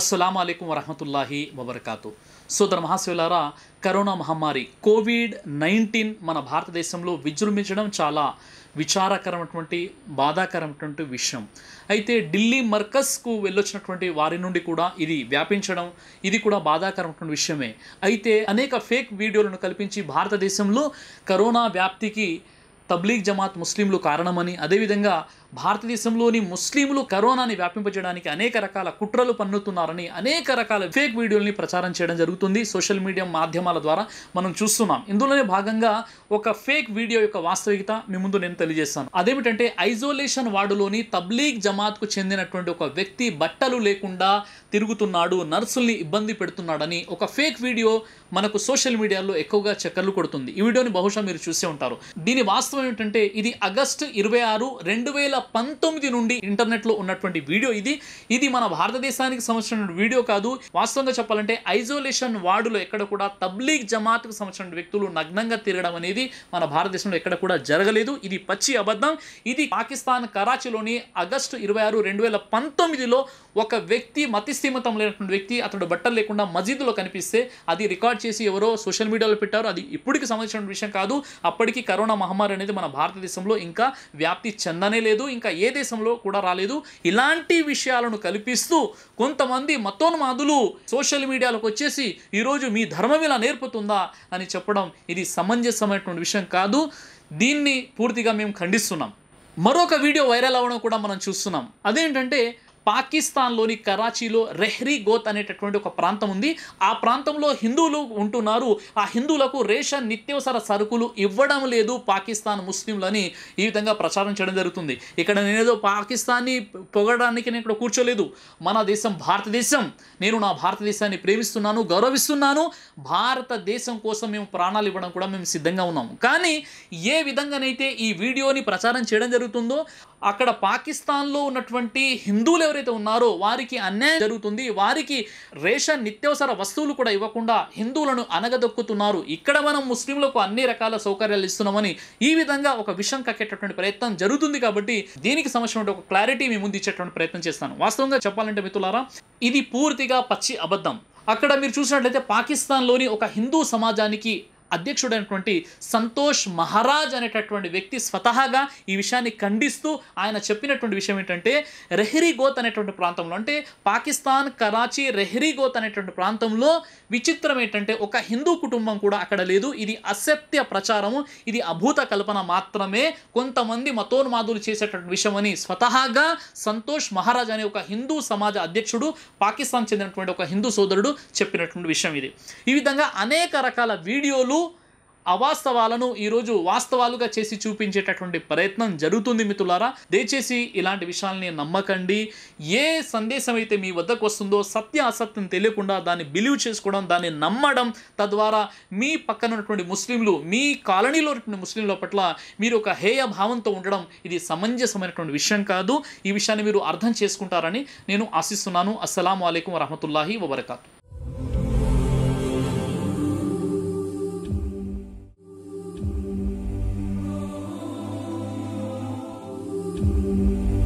అస్సలం అయికం వరహమతుల్లాహి వబర్కాతు సోదర మహాశివులారా కరోనా మహమ్మారి కోవిడ్ నైన్టీన్ మన భారతదేశంలో విజృంభించడం చాలా విచారకరమైనటువంటి బాధాకరమైనటువంటి విషయం అయితే ఢిల్లీ మర్కస్కు వెళ్ళొచ్చినటువంటి వారి నుండి కూడా ఇది వ్యాపించడం ఇది కూడా బాధాకరమైనటువంటి విషయమే అయితే అనేక ఫేక్ వీడియోలను కల్పించి భారతదేశంలో కరోనా వ్యాప్తికి తబ్లీగ్ జమాత్ ముస్లింలు కారణమని అదేవిధంగా భారతదేశంలోని ముస్లింలు కరోనాని వ్యాపింపజేయడానికి అనేక రకాల కుట్రలు పన్నుతున్నారని అనేక రకాల ఫేక్ వీడియోల్ని ప్రచారం చేయడం జరుగుతుంది సోషల్ మీడియా మాధ్యమాల ద్వారా మనం చూస్తున్నాం ఇందులోనే భాగంగా ఒక ఫేక్ వీడియో యొక్క వాస్తవికత మీ ముందు నేను తెలియజేస్తాను అదేమిటంటే ఐసోలేషన్ వార్డులోని తబ్లీగ్ జమాత్కు చెందినటువంటి ఒక వ్యక్తి బట్టలు లేకుండా తిరుగుతున్నాడు నర్సుల్ని ఇబ్బంది పెడుతున్నాడని ఒక ఫేక్ వీడియో మనకు సోషల్ మీడియాలో ఎక్కువగా చక్కర్లు కొడుతుంది ఈ వీడియోని బహుశా మీరు చూసే ఉంటారు దీని వాస్తవం ఏంటంటే ఇది ఆగస్టు ఇరవై ఆరు రెండు వేల పంతొమ్మిది నుండి ఇంటర్నెట్ లో ఉన్నటువంటి వీడియో ఇది ఇది మన భారతదేశానికి సంబంధించిన వీడియో కాదు వాస్తవంగా చెప్పాలంటే ఐసోలేషన్ వార్డులో ఎక్కడ కూడా తబ్లీగ్ జమాత్ కు సంబంధించిన వ్యక్తులు నగ్నంగా తిరగడం అనేది మన భారతదేశంలో ఎక్కడ కూడా జరగలేదు ఇది పచ్చి అబద్ధం ఇది పాకిస్తాన్ కరాచీలోని ఆగస్టు ఇరవై ఆరు రెండు వేల పంతొమ్మిదిలో ఒక వ్యక్తి మతిస్థిమతం లేనటువంటి వ్యక్తి అతడు బట్టలు లేకుండా లో కనిపిస్తే అది రికార్డ్ చేసి ఎవరో సోషల్ మీడియాలో పెట్టారు అది ఇప్పటికి సంబంధించిన విషయం కాదు అప్పటికి కరోనా మహమ్మారి అనేది మన భారతదేశంలో ఇంకా వ్యాప్తి చెందనే లేదు ఇంకా ఏ దేశంలో కూడా రాలేదు ఇలాంటి విషయాలను కల్పిస్తూ కొంతమంది మతోన్మాదులు సోషల్ మీడియాలకు వచ్చేసి ఈరోజు మీ ధర్మం ఇలా నేర్పుతుందా అని చెప్పడం ఇది సమంజసమైనటువంటి విషయం కాదు దీన్ని పూర్తిగా మేము ఖండిస్తున్నాం మరొక వీడియో వైరల్ అవ్వడం కూడా మనం చూస్తున్నాం అదేంటంటే పాకిస్తాన్లోని కరాచీలో రెహ్రీ గోత్ అనేటటువంటి ఒక ప్రాంతం ఉంది ఆ ప్రాంతంలో హిందువులు ఉంటున్నారు ఆ హిందువులకు రేషన్ నిత్యవసర సరుకులు ఇవ్వడం లేదు పాకిస్తాన్ ముస్లింలని ఈ విధంగా ప్రచారం చేయడం జరుగుతుంది ఇక్కడ నేనేదో పాకిస్తాన్ని పొగడానికి నేను ఇక్కడ కూర్చోలేదు మన దేశం భారతదేశం నేను నా భారతదేశాన్ని ప్రేమిస్తున్నాను గౌరవిస్తున్నాను భారతదేశం కోసం మేము ప్రాణాలు ఇవ్వడం కూడా మేము సిద్ధంగా ఉన్నాము కానీ ఏ విధంగానైతే ఈ వీడియోని ప్రచారం చేయడం జరుగుతుందో అక్కడ పాకిస్తాన్లో ఉన్నటువంటి హిందువులు ఎవరెవరైతే ఉన్నారో వారికి అన్యాయం జరుగుతుంది వారికి రేషన్ నిత్యవసర వస్తువులు కూడా ఇవ్వకుండా హిందువులను అనగదొక్కుతున్నారు ఇక్కడ మనం ముస్లింలకు అన్ని రకాల సౌకర్యాలు ఇస్తున్నామని ఈ విధంగా ఒక విషయం కక్కేటటువంటి ప్రయత్నం జరుగుతుంది కాబట్టి దీనికి సంబంధించిన ఒక క్లారిటీ మీ ముందు ఇచ్చేటువంటి ప్రయత్నం చేస్తాను వాస్తవంగా చెప్పాలంటే మిత్రులారా ఇది పూర్తిగా పచ్చి అబద్ధం అక్కడ మీరు చూసినట్లయితే పాకిస్తాన్లోని ఒక హిందూ సమాజానికి అధ్యక్షుడైనటువంటి సంతోష్ మహారాజ్ అనేటటువంటి వ్యక్తి స్వతహాగా ఈ విషయాన్ని ఖండిస్తూ ఆయన చెప్పినటువంటి విషయం ఏంటంటే రెహ్రీ గోత్ అనేటువంటి ప్రాంతంలో అంటే పాకిస్తాన్ కరాచీ రెహ్రీ గోత్ అనేటువంటి ప్రాంతంలో విచిత్రం ఏంటంటే ఒక హిందూ కుటుంబం కూడా అక్కడ లేదు ఇది అసత్య ప్రచారము ఇది అభూత కల్పన మాత్రమే కొంతమంది మతోన్మాదులు చేసేటటువంటి విషయమని స్వతహాగా సంతోష్ మహారాజ్ అనే ఒక హిందూ సమాజ అధ్యక్షుడు పాకిస్తాన్ చెందినటువంటి ఒక హిందూ సోదరుడు చెప్పినటువంటి విషయం ఇది ఈ విధంగా అనేక రకాల వీడియోలు అవాస్తవాలను ఈరోజు వాస్తవాలుగా చేసి చూపించేటటువంటి ప్రయత్నం జరుగుతుంది మిత్రులారా దయచేసి ఇలాంటి విషయాల్ని నమ్మకండి ఏ సందేశం అయితే మీ వద్దకు వస్తుందో సత్య అసత్యం తెలియకుండా దాన్ని బిలీవ్ చేసుకోవడం దాన్ని నమ్మడం తద్వారా మీ పక్కన ఉన్నటువంటి ముస్లింలు మీ కాలనీలో ఉన్నటువంటి ముస్లింల పట్ల మీరు ఒక హేయ భావంతో ఉండడం ఇది సమంజసమైనటువంటి విషయం కాదు ఈ విషయాన్ని మీరు అర్థం చేసుకుంటారని నేను ఆశిస్తున్నాను అస్సలం అయికం వరహమతుల్లాహి వబర్కాతు Thank you.